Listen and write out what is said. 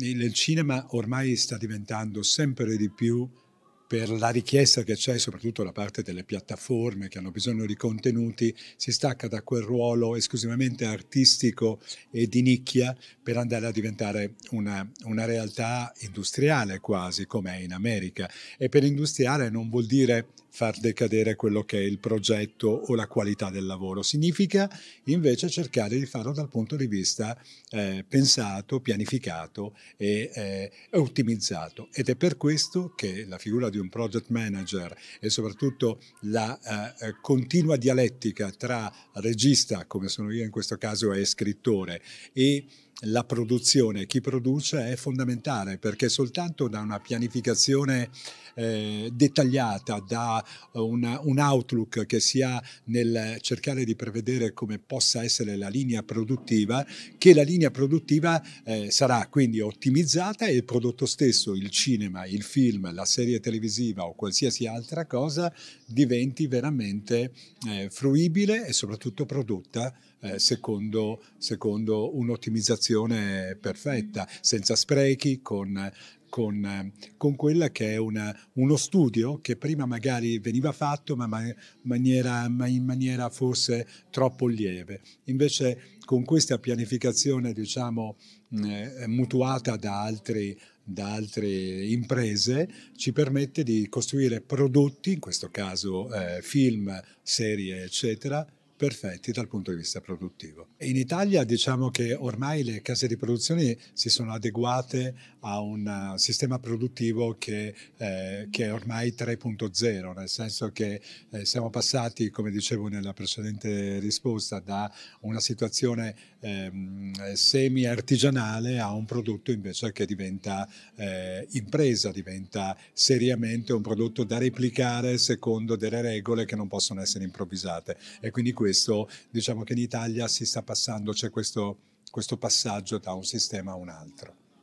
il cinema ormai sta diventando sempre di più per la richiesta che c'è soprattutto da parte delle piattaforme che hanno bisogno di contenuti, si stacca da quel ruolo esclusivamente artistico e di nicchia per andare a diventare una, una realtà industriale quasi, come è in America. E per industriale non vuol dire far decadere quello che è il progetto o la qualità del lavoro, significa invece cercare di farlo dal punto di vista eh, pensato, pianificato e eh, ottimizzato. Ed è per questo che la figura di di un project manager e soprattutto la eh, eh, continua dialettica tra regista, come sono io in questo caso, e scrittore e la produzione, chi produce è fondamentale perché soltanto da una pianificazione eh, dettagliata, da eh, una, un outlook che sia nel cercare di prevedere come possa essere la linea produttiva, che la linea produttiva eh, sarà quindi ottimizzata e il prodotto stesso, il cinema, il film, la serie televisiva o qualsiasi altra cosa diventi veramente eh, fruibile e soprattutto prodotta eh, secondo, secondo un'ottimizzazione soluzione perfetta, senza sprechi, con con, con, quella che è una, uno studio che prima magari veniva fatto ma, ma, maniera, ma, in maniera forse troppo lieve. Invece con questa pianificazione diciamo eh, mutuata da, altri, da altre imprese ci permette di costruire prodotti, in questo caso eh, film, serie eccetera, perfetti dal punto di vista produttivo. In Italia diciamo che ormai le case di produzione si sono adeguate a un eh, sistema produttivo che, eh, che è ormai 3.0, nel senso che eh, siamo passati, come dicevo nella precedente risposta, da una situazione ehm, semi-artigianale a un prodotto invece che diventa eh, impresa, diventa seriamente un prodotto da replicare secondo delle regole che non possono essere improvvisate. E quindi questo questo diciamo che in Italia si sta passando, c'è questo, questo passaggio da un sistema a un altro.